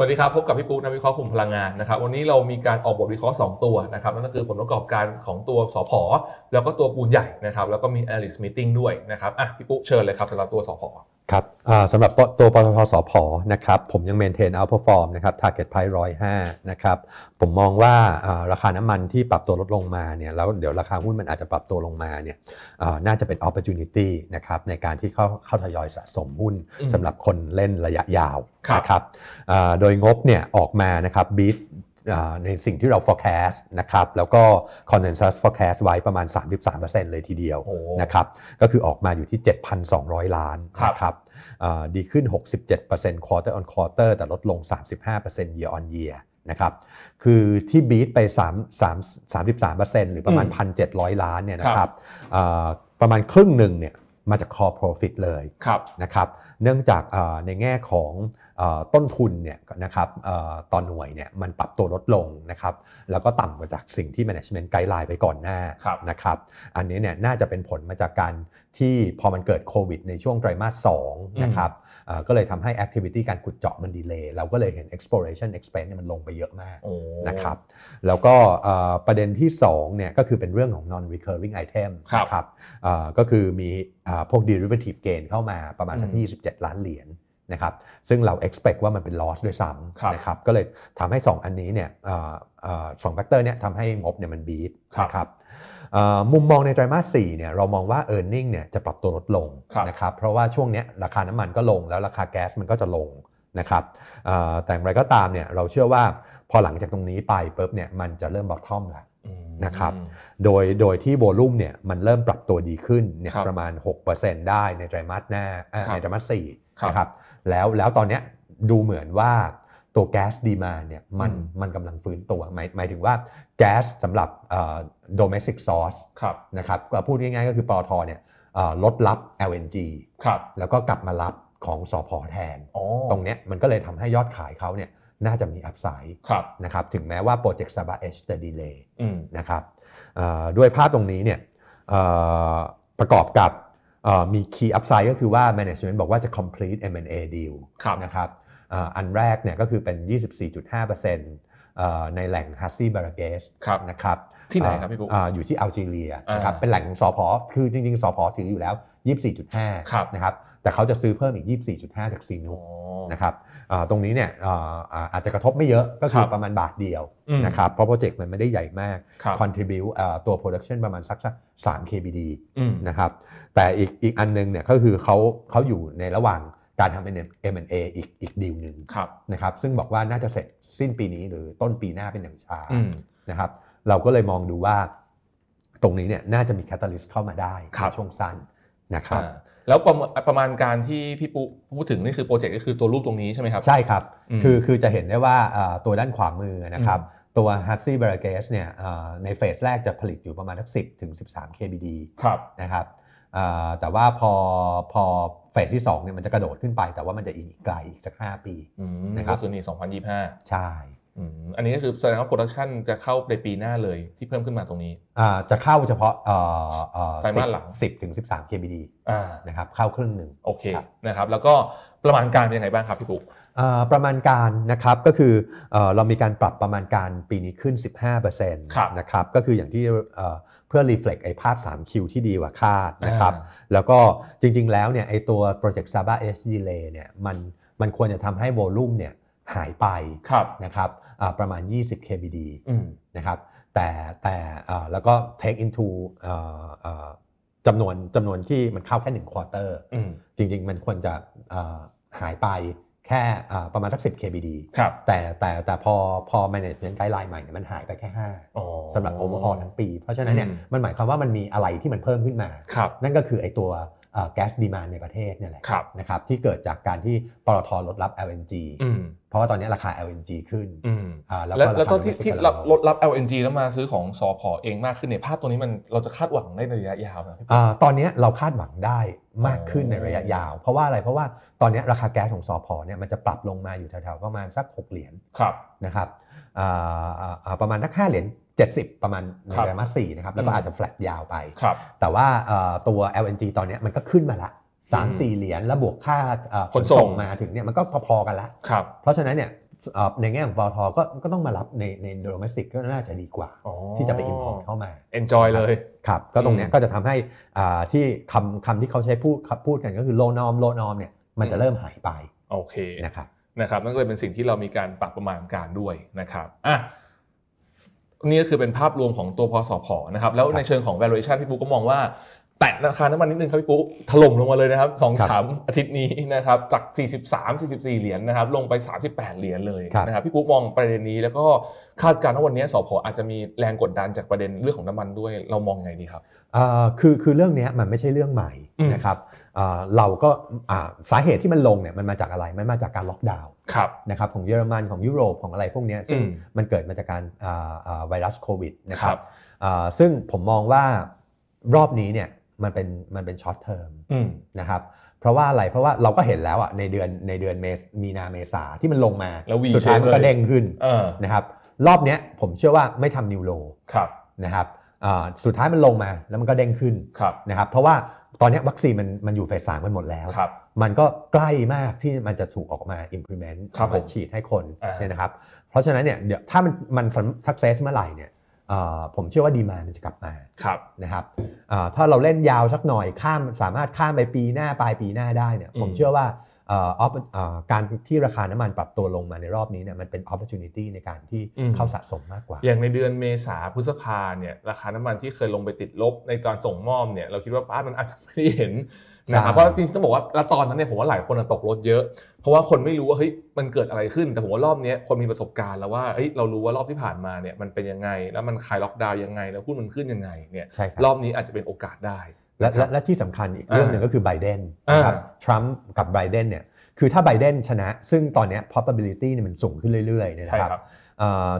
วัสดีครับ พบกับพี่ปุ๊กนักวิเคราะห์กลุ่มพลังงานนะครับ วันนี้เรามีการออกบทวิเคราะห์2 ตัวนะครับนั่นก็คือผลประกอบการของตัวสอพอแล้วก็ตัวปูนใหญ่นะครับแล้วก็มี analyst meeting ด้วยนะครับอ่ะพี่ปุ๊กเชิญเลยครับสำหรับตัวสอพอครับสำหรับตัวปตทสพนะครับผมยังเมนเทนเอาพอฟอร์มนะครับท a ร g เก็ตไพร้อยห้านะครับ ผมมองว่าราคาน้ำมันที่ปรับตัวลดลงมาเนี่ยแล้วเดี๋ยวราคาหุ้นมันอาจจะปรับตัวลงมาเนี่ยน่าจะเป็นโอกาสน u n นะครับในการที่เข้าเข้าทยอยสะสมหุ้นสำหรับคนเล่นระยะยาวนะครับโดยงบเนี่ยออกมานะครับบีทในสิ่งที่เรา forecast นะครับแล้วก็ consensus forecast ไว้ประมาณ 33%เลยทีเดียวนะครับก็คือออกมาอยู่ที่ 7,200 ล้านนะครับดีขึ้น 67% quarter on quarter แต่ลดลง 35% year on year นะครับคือที่บีทไป3 3 33%หรือประมาณ 1,700 ล้านเนี่ยนะครับประมาณครึ่งหนึ่งเนี่ยมาจาก core profit เลยนะครับเนื่องจากในแง่ของต้นทุนเนี่ยนะครับตอนหน่วยเนี่ยมันปรับตัวลดลงนะครับแล้วก็ต่ำกว่าจากสิ่งที่ management ไกด์ไลน์ไปก่อนหน้านะครับอันนี้เนี่ยน่าจะเป็นผลมาจากการที่พอมันเกิดโควิด ในช่วงไตรมาส2นะครับก็เลยทำให้ activity การขุดเจาะมันดีเลย์เราก็เลยเห็น exploration expense เนี่ยมันลงไปเยอะมากนะครับแล้วก็ประเด็นที่2เนี่ยก็คือเป็นเรื่องของ non recurring item นะครับก็คือมีพวก derivative gain เข้ามาประมาณสัก27 ล้านเหรียญนะครับซึ่งเรา expect ว่ามันเป็น loss ด้วยซ้ำนะครับก็เลยทำให้ 2 อันนี้เนี่ยสองแฟกเตอร์เนี่ยทำให้งบเนี่ยมัน beat นะครับมุมมองในไตรมาส4เนี่ยเรามองว่า e a r n i n g เนี่ยจะปรับตัวลดลงนะครับเพราะว่าช่วงนี้ราคาน้ำมันก็ลงแล้วราคาแก๊สมันก็จะลงนะครับแต่อย่างไรก็ตามเนี่ยเราเชื่อว่าพอหลังจากตรงนี้ไปปุ๊บเนี่ยมันจะเริ่ม bottom แล้วนะครับ โดยโดยที่โวลุ่มเนี่ยมันเริ่มปรับตัวดีขึ้นเนี่ยประมาณ 6%ได้ในไตรมาสหน้าในไตรมาส4นะครับแล้ว แล้วตอน เนี้ย ดูเหมือนว่า ตัว แก๊ส ดีมาเนี่ย มัน มันกำลังฟื้นตัว หมาย หมาย ถึงว่า แก๊สสำหรับโดเมสิกซ source นะครับ พูด ง่าย ๆ ก็คือ ปอทเนี่ยลดรับ LNG ครับแล้วก็กลับมา รับของสอพอแทน ตรง เนี้ย มันก็เลยทำให้ยอดขายเขาเนี่ย น่าจะมีอัพไซด์นะครับ ถึงแม้ว่า โปรเจกต์ ซาบะเอชจะ ดีเลย์นะครับด้วยภาพตรงนี้ เนี่ยประกอบกับมีคีย์อัพไซด์ก็คือว่า management บอกว่าจะ complete M&A deal นะครับอันแรกเนี่ยก็คือเป็น 24.5%ในแหล่งฮัสซี่บาราเกสนะครับที่ไหนครับพี่ปุ๊กอยู่ที่อัลจีเรียนะครับเป็นแหล่งสอพอคือจริงๆสอพอถืออยู่แล้ว 24.5นะครับแต่เขาจะซื้อเพิ่มอีก 24.5 จากซีนูนะครับตรงนี้เนี่ยอาจจะกระทบไม่เยอะก็คือประมาณบาทเดียวนะครับเพราะโปรเจกต์มันไม่ได้ใหญ่มาก คอนทริบิวตัวโปรดักชันประมาณสัก 3 kbd นะครับแต่อีกอีกอันนึงเนี่ยก็คือเขาเขาอยู่ในระหว่างการทำเอ็มเอีกอีกดีลหนึ่งนะครับซึ่งบอกว่าน่าจะเสร็จสิ้นปีนี้หรือต้นปีหน้าเป็นอย่างช้านะครับเราก็เลยมองดูว่าตรงนี้เนี่ยน่าจะมีแคตตาลิสต์เข้ามาได้ช่วงสั้นนะครับแล้วประประมาณการที่พี่ปุ๊พูดถึงนี่คือโปรเจกต์ก็คือตัวรูปตรงนี้ใช่ไหมครับ ใช่ครับ คือคือจะเห็นได้ว่าตัวด้านขวามือนะครับ ตัว h u s ซี่เบรเกสเนี่ยในเฟสแรกจะผลิตอยู่ประมาณทัก10ถึง13 kbd นะครับแต่ว่าพอพอเฟสที่2เนี่ยมันจะกระโดดขึ้นไปแต่ว่ามันจะอีกไกลอีกสัก5 ปีนะครับส่วนนี้2025ใช่อันนี้ก็คือแสดงว่าโปรดักชันจะเข้าในปีหน้าเลยที่เพิ่มขึ้นมาตรงนี้ จะเข้าเฉพาะไตรมาสหลังิบถึง13 k ดีนะครับเข้าครึ่งหนึ่งโอเคนะครับ แล้วก็ประมาณการเป็นยังไงบ้างครับพี่ปุ๊กประมาณการนะครับก็คือเรามีการปรับประมาณการปีนี้ขึ้น 15%นะครับก็คืออย่างที่เพื่อรีเฟล็กไอ้ภาพ 3Q ที่ดีกว่าคาดนะครับ แล้วก็จริง ๆ แล้วเนี่ยไอ้ตัวโปรเจกต์ซาบ้าเอสดีเลเนี่ยมันมันควรจะทำให้โวลุ่มเนี่ยหายไปนะครับประมาณ 20 KBD นะครับแต่แต่แล้วก็ take into จำนวนจำนวนที่มันเข้าแค่1ควอเตอร์จริงๆมันควรจะหายไปแค่ประมาณสัก 10 KBD ครับแต่แต่แต่พอพอ management guideline ใหม่เนี่ยมันหายไปแค่5สำหรับ overall ทั้งปี เพราะฉะนั้นเนี่ยมันหมายความว่ามันมีอะไรที่มันเพิ่มขึ้นมา นั่นก็คือไอ้ตัวแก๊สดีมานในประเทศเนี่ยแหละนะครับที่เกิดจากการที่ปตทลดรับ LNG เพราะว่าตอนนี้ราคา LNG ขึ้นแล้วก็ที่ที่ลดรับ LNG แล้วมาซื้อของสอพอเองมากขึ้นเนี่ยภาพตัวนี้มันเราจะคาดหวังได้ในระยะยาวไหมตอนนี้เราคาดหวังได้มากขึ้นในระยะยาว เพราะว่าอะไรเพราะว่าตอนนี้ราคาแก๊สของสอพอเนี่ยมันจะปรับลงมาอยู่แถวๆประมาณสัก6เหรียญนะครับประมาณสัก5เหรียญ70 ประมาณในไตรมาสสี่นะครับแล้วก็อาจจะแฟลตยาวไปแต่ว่าตัว LNG ตอนนี้มันก็ขึ้นมาละสามสี่เหรียญแล้วบวกค่าขนส่งมาถึงเนี่ยมันก็พอๆกันละเพราะฉะนั้นเนี่ยในแง่ของปอทก็ก็ต้องมารับในในโดเมสิกก็น่าจะดีกว่าที่จะไปอินพอร์ตเข้ามา enjoy เลย ครับก็ตรงเนี้ยก็จะทำให้ที่คำคำที่เขาใช้พูดพูดกันก็คือโลนอมโลนอมเนี่ยมันจะเริ่มหายไปโอเคนะครับนะครับนั่นก็เลยเป็นสิ่งที่เรามีการปรับประมาณการด้วยนะครับอ่ะนี่ก็คือเป็นภาพรวมของตัวพอสอพอนะครับแล้วในเชิงของ valuation พี่ปุ๊กก็มองว่า แตะราคาน้ำมันนิดนึงครับพี่ปุ๊กถล่มลงมาเลยนะครับสองสามอาทิตย์นี้นะครับจาก 43 44 เหรียญนะครับ ลงไป 38 เหรียญเลยนะครับพี่ปุ๊กมองประเด็นนี้แล้วก็คาดการณ์ว่าวันนี้สอพออาจจะมีแรงกดดันจากประเด็นเรื่องของน้ำมันด้วยเรามองไงดีครับคือคือเรื่องนี้มันไม่ใช่เรื่องใหม่นะครับเราก็สาเหตุที่มันลงเนี่ยมันมาจากอะไร มันมาจากการล็อกดาวน์นะครับของเยอรมัน ของยุโรปของอะไรพวกนี้ซึ่งมันเกิดมาจากการไวรัสโควิดนะครับซึ่งผมมองว่ารอบนี้เนี่ยมันเป็นมันเป็นช็อตเทอมนะครับเพราะว่าอะไรเพราะว่าเราก็เห็นแล้วอ่ะในเดือนในเดือนเมษมีนาเมษาที่มันลงมาสุดท้ายมันก็เด้งขึ้นนะครับรอบนี้ผมเชื่อว่าไม่ทำนิวโลนะครับสุดท้ายมันลงมาแล้วมันก็เด้งขึ้นนะครับ เพราะว่าตอนนี้วัคซีนมันมันอยู่เฟสสามมันหมดแล้ว มันก็ใกล้มากที่มันจะถูกออกมา implement มาฉีดให้คนเนี่ยนะครับ เพราะฉะนั้นเนี่ยเดี๋ยวถ้ามันมัน success เมื่อไหร่เนี่ยผมเชื่อว่าดีมามันจะกลับมาครับนะครับถ้าเราเล่นยาวสักหน่อยข้ามสามารถข้ามไปปีหน้า ปลายปีหน้าได้เนี่ยผมเชื่อว่าการที่ราคาน้ำมันปรับตัวลงมาในรอบนี้เนี่ยมันเป็นโอกาสในการที่เข้าสะสมมากกว่า อย่างในเดือนเมษาพฤษภาเนี่ยราคาน้ำมันที่เคยลงไปติดลบในตอนส่งมอบเนี่ยเราคิดว่าป้ามันอาจจะไม่ได้เห็นนะครับเพราะจริงๆต้องบอกว่าตอนนั้นเนี่ยผมว่าหลายคนตกรถเยอะ เพราะว่าคนไม่รู้ว่าเฮ้ยมันเกิดอะไรขึ้น แต่ผมว่ารอบนี้คนมีประสบการณ์แล้วว่าเฮ้ยเรารู้ว่ารอบที่ผ่านมาเนี่ยมันเป็นยังไงแล้วมันคลายล็อกดาวน์ยังไง แล้วหุ้นมันขึ้นยังไงเนี่ยรอบนี้อาจจะเป็นโอกาสได้และและที่สำคัญอีกเรื่องหนึ่งก็คือไบเดนนะครับทรัมป์กับไบเดนเนี่ยคือถ้าไบเดนชนะ ซึ่งตอนนี้ probability เนี่ยมันสูงขึ้นเรื่อยๆนะครับ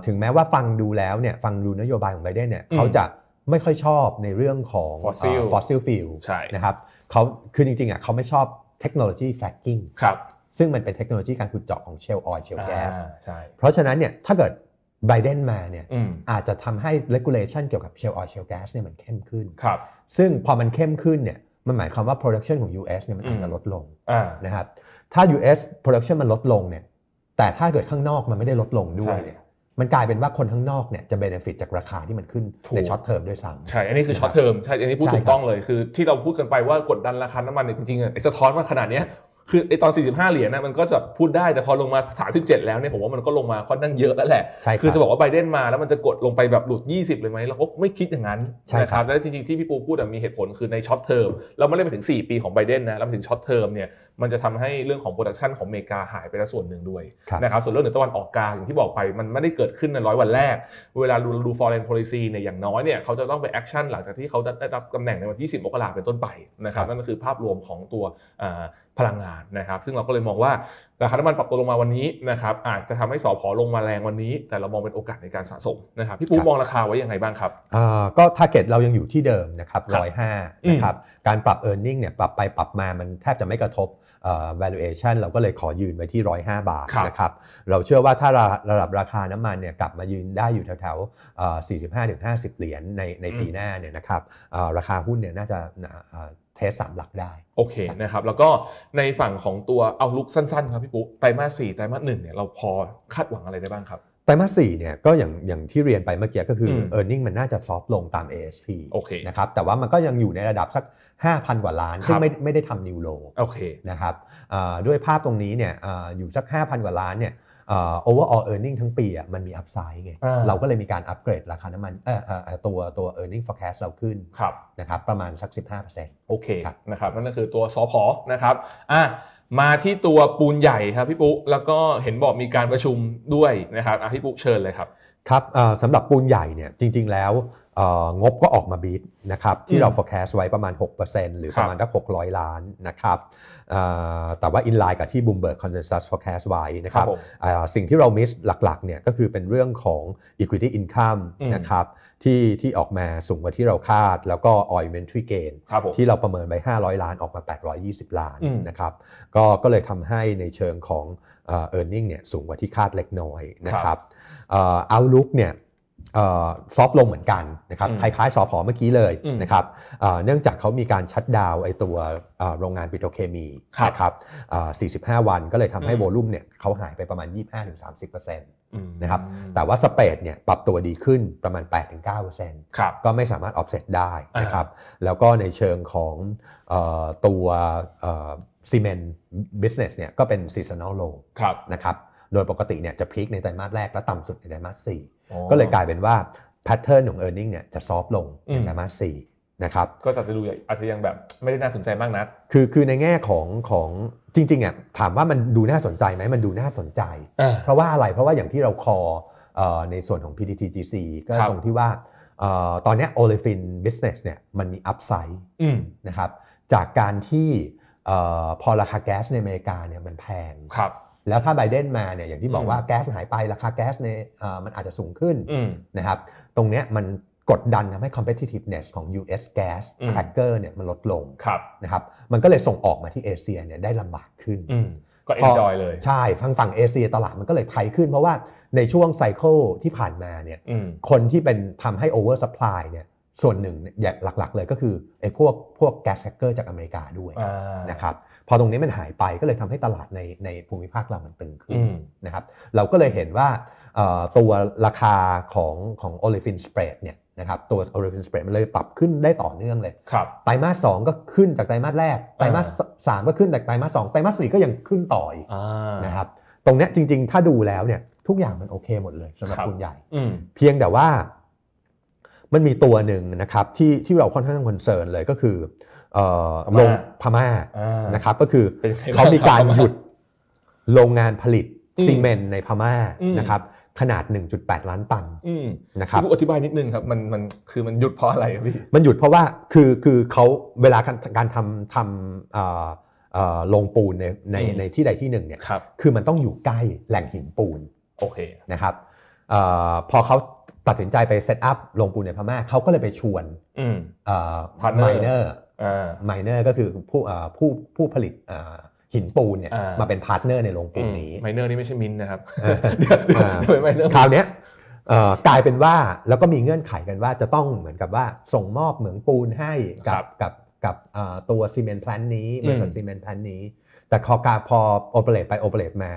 ถึงแม้ว่าฟังดูแล้วเนี่ยฟังดูนโยบายของไบเดนเนี่ยเขาจะไม่ค่อยชอบในเรื่องของฟอสซิลฟอสซิลฟิลนะครับเขาคือจริงๆอ่ะเขาไม่ชอบเทคโนโลยีแฟกกิ้งซึ่งมันเป็นเทคโนโลยีการขุดเจาะของเชลล์ออยล์เชลล์แก๊สเพราะฉะนั้นเนี่ยถ้าเกิดไบเดนมาเนี่ยอาจจะทำให้เลกูลเลชันเกี่ยวกับเชลล์ออยล์เชลล์แก๊สเนี่ยมันเข้มขึ้นซึ่งพอมันเข้มขึ้นเนี่ยมันหมายความว่า production ของ US เนี่ยมันอาจจะลดลงนะครับถ้า US production มันลดลงเนี่ยแต่ถ้าเกิดข้างนอกมันไม่ได้ลดลงด้วยเนี่ยมันกลายเป็นว่าคนข้างนอกเนี่ยจะเบนฟิตจากราคาที่มันขึ้นในช็อตเทอมด้วยซ้ำใช่ อันนี้คือช็อตเทอมใช่ อันนี้พูดถูกต้องเลย คือที่เราพูดกันไปว่ากดดันราคาน้ำมันเนี่ยจริงๆไอ้สะท้อนมาขนาดนี้คือไอตอน 45 เหรียญนะมันก็จะพูดได้แต่พอลงมา 37 แล้วเนี่ยผมว่ามันก็ลงมาค่อนข้างเยอะแล้วแหละใช่คือจะบอกว่าไบเดนมาแล้วมันจะกดลงไปแบบหลุด 20 เลยไหมเราก็ไม่คิดอย่างนั้นใช่ครับแล้วจริงๆที่พี่ปูพูดมีเหตุผลคือในช็อตเทอมเราไม่ได้ไปถึง 4 ปีของไบเดนนะเราไปถึงช็อตเทอมเนี่ยมันจะทำให้เรื่องของโปรดักชันของอเมริกาหายไปแล้วส่วนหนึ่งด้วยนะครับส่วนเรื่องเหนือตะวันออกกลางอย่างที่บอกไปมันไม่ได้เกิดขึ้นในร้อยวันแรก เวลาดูดู foreign policy เนี่ยอย่างน้อยเนี่ยเขาจะต้องไปแอคชั่นหลังจากที่เขาได้รับตำแหน่งในวันที่10มกราเป็นต้นไปนะครับนั่นก็คือภาพรวมของตัวพลังงานนะครับซึ่งเราก็เลยมองว่าราคาน้ำมันปรับตัวลงมาวันนี้นะครับอาจจะทำให้สอพอลงมาแรงวันนี้ แต่เรามองเป็นโอกาสในการสะสมนะครับพี่ปูมองราคาไว้อย่างไงบ้างครับก็ทาร์เก็ตเรายังอยู่ที่เดิมนะครับร้อยห้านะครับการปรับเออร์เน็งเนี่ยปรับไปปรับมามันแทบจะไม่กระทบ valuation เราก็เลยขอยืนไว้ที่105บาทนะครับเราเชื่อว่าถ้าระดับราคาน้ำมันเนี่ยกลับมายืนได้อยู่แถวๆ45-50 เหรียญในในปีหน้าเนี่ยนะครับราคาหุ้นเนี่ยน่าจะเทสสามหลักได้โอเคนะครับแล้วก็ในฝั่งของตัวเอาลุกสั้นๆครับพี่ปุ๊ไตรมาสสี่ไตรมาสหนึ่งเนี่ยเราพอคาดหวังอะไรได้บ้างครับไตรมาสสี่เนี่ยก็อย่างอย่างที่เรียนไปเมื่อกี้ก็คือ e a r n i n g มันน่าจะซอฟลงตาม ASP โอเคนะครับแต่ว่ามันก็ยังอยู่ในระดับสัก 5,000 กว่าล้านซึ่งไม่ไม่ได้ทำนิวโลโอเคนะครับด้วยภาพตรงนี้เนี่ยอยู่สัก 5,000 กว่าล้านเนี่ยโออเวร์ออลเออร์เน็งทั้งปีอ่ะมันมีอัพไซด์ไงเราก็เลยมีการอัปเกรดราคาน้ำมันตัวตัวเอร์เน็งฟอร์แคสต์เราขึ้นนะครับ ประมาณสัก 15%โอเคนะครับนั่นก็คือตัวสอพอนะครับอ่ะมาที่ตัวปูนใหญ่ครับพี่ปุ๊แล้วก็เห็นบอกมีการประชุมด้วยนะครับพี่ปุ๊เชิญเลยครับ ครับสำหรับปูนใหญ่เนี่ยจริง ๆ แล้วงบก็ออกมาบีทนะครับที่เรา forecast ไว้ประมาณ 6%หรือประมาณทัก600 ล้านนะครับแต่ว่าอินไลน์กับทีู่มเบิร์กคอนเซน n s u ส forecast ไว้นะครับสิ่งที่เรา miss หลักๆเนี่ยก็คือเป็นเรื่องของ equity income นะครับที่ที่ออกมาสูงกว่าที่เราคาดแล้วก็ oil เ n นทร t เกน gain ที่เราประเมินไป้500 ล้านออกมา 820 ล้านนะครับก็ก็เลยทำให้ในเชิงของ e a r n i n g เนี่ยสูงกว่าที่คาดเล็กน้อยนะครับเอาลุกเนี่ยซอฟลงเหมือนกันนะครับคล้ายๆสอพอเมื่อกี้เลยนะครับเนื่องจากเขามีการชัดดาวไอตัวโรงงานปิโตรเคมีนะครับ45 วันก็เลยทำให้โวลุ่มเนี่ยเขาหายไปประมาณ 25-30%นะครับแต่ว่าสเปดเนี่ยปรับตัวดีขึ้นประมาณ8-9%ก็ไม่สามารถออฟเซตได้นะครับแล้วก็ในเชิงของตัวซีเมนต์บิสเนสเนี่ยก็เป็นซีซันอลโลนะครับโดยปกติเนี่ยจะพีคในไตรมาสแรกและต่ำสุดในไตรมาสสี่ก็เลยกลายเป็นว่า แพทเทิร์นของเออร์เน็งเนี่ยจะซอฟลงในไตรมาส4 นะครับก็จะดูอาจจะยังแบบไม่ได้น่าสนใจมากนักคือคือในแง่ของของจริงๆอ่ะถามว่ามันดูน่าสนใจไหมมันดูน่าสนใจ เพราะว่าอะไรเพราะว่าอย่างที่เราคอในส่วนของ PTTGC ก็ตรงที่ว่า ตอนนี้โอลิฟินบิสเนสเนี่ยมันมีอัพไซด์นะครับ จากการที่พอราคาแก๊สในอเมริกาเนี่ยมันแพงแล้วถ้าไบเดนมาเนี่ยอย่างที่บอกว่าแก๊สหายไปราคาแก๊สเนี่ยมันอาจจะสูงขึ้นนะครับตรงเนี้ยมันกดดันทำให้ competitiveness ของ US gas cracker เนี่ยมันลดลงนะครับ มันก็เลยส่งออกมาที่เอเชียเนี่ยได้ลำบากขึ้น ก็ enjoy เลยใช่ฝั่งฝั่งเอเชียตลาดมันก็เลยไทยขึ้น เพราะว่าในช่วงไซเคิลที่ผ่านมาเนี่ยคนที่เป็นทำให้ oversupply เนี่ยส่วนหนึ่งอย่างหลักๆ เลยก็คือไอ้พวกพวกแก๊สแฮกเกอร์จากอเมริกาด้วยนะครับพอตรงนี้มันหายไปก็เลยทำให้ตลาดในในภูมิภาคเรามันตึงขึ้นนะครับ เราก็เลยเห็นว่าตัวราคาของของโอลิฟินสเปรดเนี่ยนะครับตัวโอลิฟินสเปรดมันเลยปรับขึ้นได้ต่อเนื่องเลย ครับไตรมาสสก็ขึ้นจากไตรมาสแรก ไตรมาสสก็ขึ้นจากไตรมาสสไตรมาสสี่ก็ยังขึ้นต่ออีกนะครับ ตรงนี้จริง ๆ ถ้าดูแล้วเนี่ย ทุกอย่างมันโอเคหมดเลยสำหรับคุณใหญ่เพียงแต่ว่ามันมีตัวหนึ่งนะครับที่ที่เราค่อนข้างคอนเซิร์นเลยก็คือลงพม่านะครับ ก็คือเขามีการหยุดโรงงานผลิตซีเมนต์ในพม่านะครับขนาด 1.8 ล้านตันนะครับอธิบายนิดนึงครับ มันมันคือมันหยุดเพราะอะไรพี่มันหยุดเพราะว่าคือคือเขาเวลาการทำทำลงปูนในในในที่ใดที่หนึ่งเนี่ยคคือมันต้องอยู่ใกล้แหล่งหินปูนโอเคนะครับพอเขาตัดสินใจไปเซตอัพลงปูนในพม่าเขาก็เลยไปชวนมายเนอร์มายเนอร์ก็คือผู้ผู้ผู้ผลิตหินปูนเนี่ยมาเป็นพาร์ทเนอร์ในโรงปูนนี้มายเนอร์นี่ไม่ใช่มินนะครับคราวนี้กลายเป็นว่าแล้วก็มีเงื่อนไขกันว่าจะต้องเหมือนกับว่าส่งมอบเหมืองปูนให้กับกับกับตัวซีเมนต์แพลนนี้บริษัทซีเมนต์แพลนนี้ แต่คอกาพอโอเปเรตไปโอเปเรตมา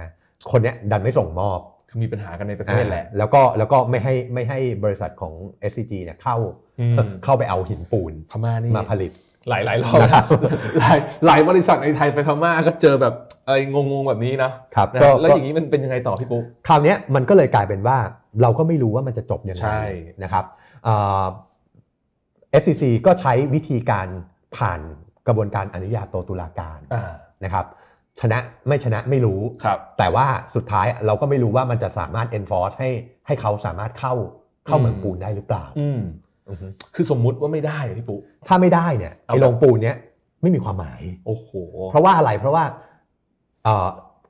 คนเนี้ยดันไม่ส่งมอบคือมีปัญหากันในประเทศแหละ แล้วก็แล้วก็ไม่ให้ไม่ให้บริษัทของ SCG เนี่ยเข้าเข้าไปเอาหินปูนมาผลิตหลายหลายรอบหลายหลายบริษัทในไทยไฟพม่าก็เจอแบบไอ้งงงแบบนี้นะครับแล้วอย่างนี้มันเป็นยังไงต่อพี่ปุ๊กคราวนี้มันก็เลยกลายเป็นว่า เราก็ไม่รู้ว่ามันจะจบยังไงนะครับเอสซีซีก็ใช้วิธีการผ่านกระบวนการอนุญาโตตุลาการนะครับ ชนะไม่ชนะไม่รู้รแต่ว่าสุดท้ายเราก็ไม่รู้ว่ามันจะสามารถ enforce ให้ให้เขาสามารถเข้าเข้าเมืองปูนได้หรือเปล่าคือสมมุติว่าไม่ได้พี่ปุ๊ถ้าไม่ได้เนี่ยไอ้โรงปูนเนี้ยไม่มีความหมาย โอ้โห เพราะว่าอะไรเพราะว่า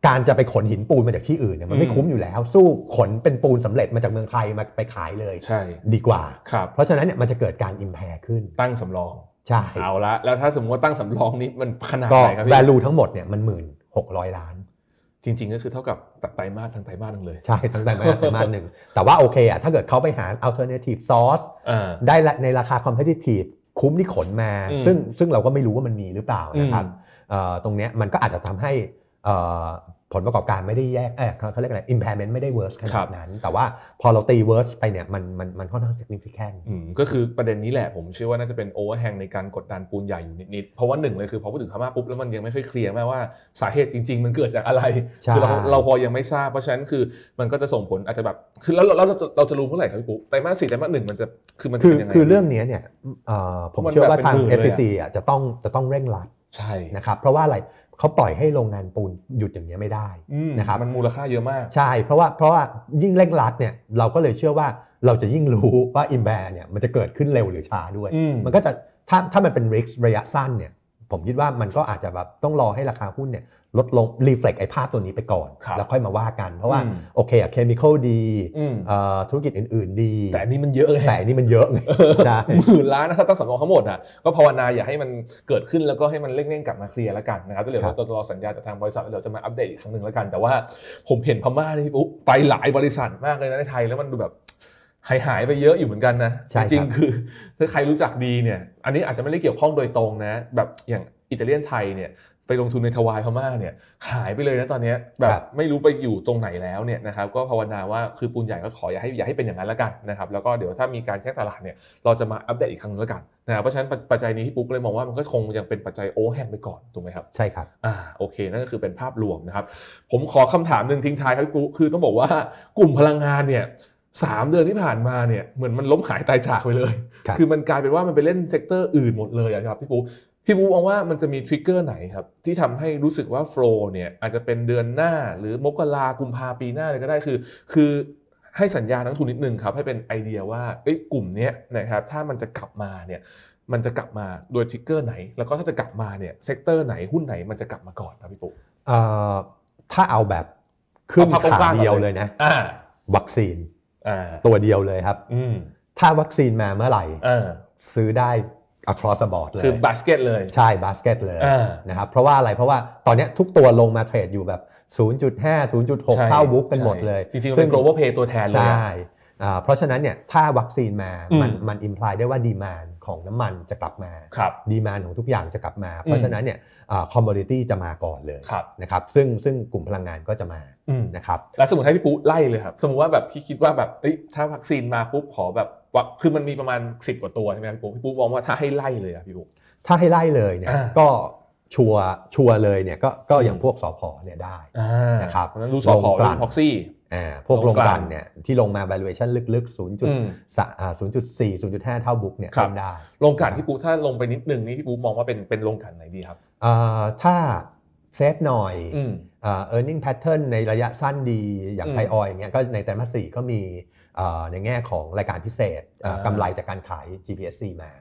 การจะไปขนหินปูนมาจากที่อื่นเนี่ยมันไม่คุ้มอยู่แล้ว สู้ขนเป็นปูนสำเร็จมาจากเมืองไทยมาไปขายเลย ใช่ ดีกว่าครับเพราะฉะนั้นเนี่ยมันจะเกิดการอิมแพรขึ้นตั้งสำรอง ใช่ เอาละแล้วถ้าสมมติว่าตั้งสำรองนี้มันขนาดไหนครับพี่ value ทั้งหมดเนี่ยมันหมื่นหกร้อยล้านจริงๆก็คือเท่ากับตัดไตมาสทั้งไตมาสนึงเลยใช่ทั้งไตมาสไตมาสหนึ่งแต่ว่าโอเคอ่ะถ้าเกิดเขาไปหา alternative source ได้ในราคา competitive คุ้มที่ขนมา ซึ่งซึ่งเราก็ไม่รู้ว่ามันมีหรือเปล่านะครับตรงเนี้ยมันก็อาจจะทำให้ผลประกอบการไม่ได้แยกเออเขาเรียกอะไร impairment ไม่ได้ worse ขนาดนั้น แต่ว่าพอเราตี worse ไปเนี่ยมันมันมันค่อนข้าง significant ก็คือประเด็นนี้แหละผมเชื่อว่าน่าจะเป็น overhang ในการกดดันปูนใหญ่อยู่นิดๆ เพราะว่าหนึ่งเลยคือพอพูดถึงพม่าปุ๊บ แล้วมันยังไม่ค่อยเคลียร์แม้ว่าสาเหตุจริงๆ มันเกิดจากอะไร คือเราเราพอยังไม่ทราบเพราะฉะนั้นคือมันก็จะส่งผลอาจจะแบบคือแล้วเราเราจะรู้เมื่อไหร่ครับพี่ปุ๊บไตรมาสสี่ไตรมาสหนึ่งมันจะคือมันเป็นยังไงคือเรื่องนี้เนี่ยผมเชื่อว่าทาง SEC อ่ะจะต้องจะต้องเร่งรัดใช่นะครับเพราะว่าอะไรเขาปล่อยให้โรงงานปูนหยุดอย่างนี้ไม่ได้นะครับมันมูลค่าเยอะมากใช่ เพราะว่าเพราะว่ายิ่งเร่งรัดเนี่ย เราก็เลยเชื่อว่าเราจะยิ่งรู้ว่าอิมแบร์เนี่ยมันจะเกิดขึ้นเร็วหรือช้าด้วยมันก็จะถ้าถ้ามันเป็นริกระยะสั้นเนี่ยผมคิดว่ามันก็อาจจะแบบต้องรอให้ราคาหุ้นเนี่ยลดลงรีเฟล็กไอ้ภาพตัวนี้ไปก่อนแล้วค่อยมาว่ากันเพราะว่าโอเคอะเคมีคอลดีธุรกิจอื่นๆดี แต่อันนี้มันเยอะไงแต่อันนี้มันเยอะไงหมื่นล้านนะถ้าต้องสำรองทั้งหมดอะก็ภาวนาอย่าให้มันเกิดขึ้นแล้วก็ให้มันเร่งๆกลับมาเคลียร์แล้วกันนะครับเดี๋ยวเราจะรอสัญญาจากทางบริษัทเดี๋ยวจะมาอัปเดตอีกครั้งหนึ่งแล้วกัน แต่ว่าผมเห็นพม่านี่ปุ๊ไปหลายบริษัทมากเลยนะในไทยแล้วมันดูแบบหายหายไปเยอะอยู่เหมือนกันนะ จริงๆคือถ้าใครรู้จักดีเนี่ย อันนี้อาจจะไม่ได้เกี่ยวข้องโดยตรงนะ แบบอย่างอิตาเลียนไทยเนี่ยไปลงทุนในทวายพม่าเนี่ยหายไปเลยนะตอนนี้แบบไม่รู้ไปอยู่ตรงไหนแล้วเนี่ยนะครับ ก็ภาวนาว่าคือปูนใหญ่ก็ขออย่าให้อย่าให้เป็นอย่างนั้นแล้วกันนะครับ แล้วก็เดี๋ยวถ้ามีการแช่งตลาดเนี่ยเราจะมาอัปเดตอีกครั้งแล้วกันนะเพราะฉะนั้นปัจจัยนี้ที่ปุ๊กเลยมองว่ามันก็คงยังเป็นปัจจัยโอแห่งไปก่อนถูกไหมครับใช่ครับอ่าโอเคนั่นก็คือเป็นภาพรวมนะครับผมขอคำถามหนึ่งทิ้งท้ายครับปุ๊กคือต้องบอกว่ากลุ่มพลังงานเนี่ยสามเดือนที่ผ่านมาเนี่ยเหมือนมันล้มหายตายจากไปเลยคคือมันกลายเป็นว่ามันไปเล่นเซกเตอร์อื่นหมดเลยครับพี่ปูพี่ปูมองว่ามันจะมีทริกเกอร์ไหนครับที่ทำให้รู้สึกว่าโฟล์เนี่ยอาจจะเป็นเดือนหน้าหรือมกรากุมภาปีหน้าเลยก็ได้คือ คือให้สัญญาณนักทุนนิดนึงครับให้เป็นไอเดียว่าอ้กลุ่มนี้นะครับถ้ามันจะกลับมาเนี่ยมันจะกลับมาโดยทริกเกอร์ไหนแล้วก็ถ้าจะกลับมาเนี่ยเซกเตอร์ไหนหุ้นไหนมันจะกลับมาก่อนครับพี่ปูถ้าเอาแบบขึ้นขาเดียวเลยนะวัคซีนตัวเดียวเลยครับถ้าวัคซีนมาเมื่อไหร่ซื้อได้ across the board เลยคือบาสเกตเลย ใช่บาสเกตเลยนะครับเพราะว่าอะไรเพราะว่าตอนนี้ทุกตัวลงมาเทรดอยู่แบบ 0.5 0.6 เข้าบุ๊กกันหมดเลย จริงๆเป็น global play ตัวแทนเลยใช่เพราะฉะนั้นเนี่ยถ้าวัคซีนมามันมันอิมพลายได้ว่าดีมานของน้ำมันจะกลับมาดีมานของทุกอย่างจะกลับมาเพราะฉะนั้นเนี่ยคอมมอดิตี้จะมาก่อนเลยนะครับซึ่งซึ่งกลุ่มพลังงานก็จะมานะครับแล้วสมมติให้พี่ปุ๊ไล่เลยครับสมมติว่าแบบพี่คิดว่าแบบถ้าวัคซีนมาปุ๊บขอแบบว่าคือมันมีประมาณ 10 กว่าตัวใช่ไหมพี่ปุ๊พี่ปุ๊มองว่าถ้าให้ไล่เลยอะพี่ปุ๊ถ้าให้ไล่เลยเนี่ยก็ชัวชัวเลยเนี่ยก็ก็อย่างพวกสพเนี่ยได้นะครับรู้สพรู้พ็อกซี่พวกลงกันเนี่ยที่ลงมา valuation ลึกๆ0.4 0.5 เท่าบุ๊กเนี่ยทำได้ลงกันพี่ปุ๊ถ้าลงไปนิดนึงนี่พี่ปุ๊มองว่าเป็นเป็นลงกันไหนดีครับ ถ้าเซฟหน่อยเออร์เน็งแพทเทิร์นในระยะสั้นดีอย่างไทยออยเงี้ยก็ในแต่มาสสี่ก็มีในแง่ของรายการพิเศษกำไรจากการขาย GPSC มา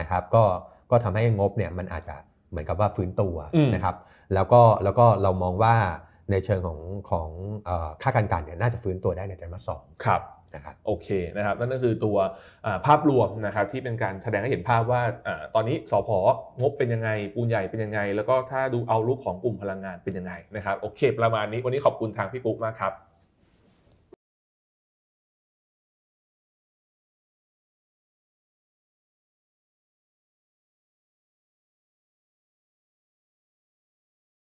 นะครับก็ก็ทำให้งบเนี่ยมันอาจจะเหมือนกับว่าฟื้นตัวนะครับ แล้วก็แล้วก็เรามองว่าในเชิงของของค่าการกันเนี่ยน่าจะฟื้นตัวได้ในไตรมาสสองครับนะครับ โอเคนะครับ นั่นก็คือตัวภาพรวมนะครับที่เป็นการแสดงให้เห็นภาพว่า ตอนนี้สพงบเป็นยังไง ปูนใหญ่เป็นยังไง แล้วก็ถ้าดูเอาลุกของกลุ่มพลังงานเป็นยังไงนะครับโอเค ประมาณนี้วันนี้ขอบคุณทางพี่ปุ๊กมากครับ